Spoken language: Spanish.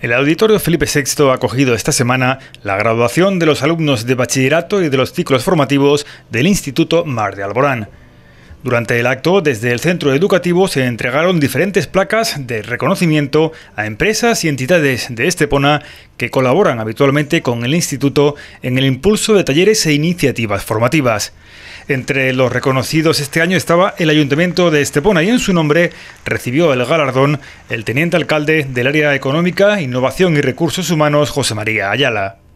El auditorio Felipe VI ha acogido esta semana la graduación de los alumnos de bachillerato y de los ciclos formativos del Instituto Mar de Alborán. Durante el acto, desde el centro educativo se entregaron diferentes placas de reconocimiento a empresas y entidades de Estepona que colaboran habitualmente con el instituto en el impulso de talleres e iniciativas formativas. Entre los reconocidos este año estaba el Ayuntamiento de Estepona y en su nombre recibió el galardón el teniente alcalde del área económica, innovación y recursos humanos José María Ayala.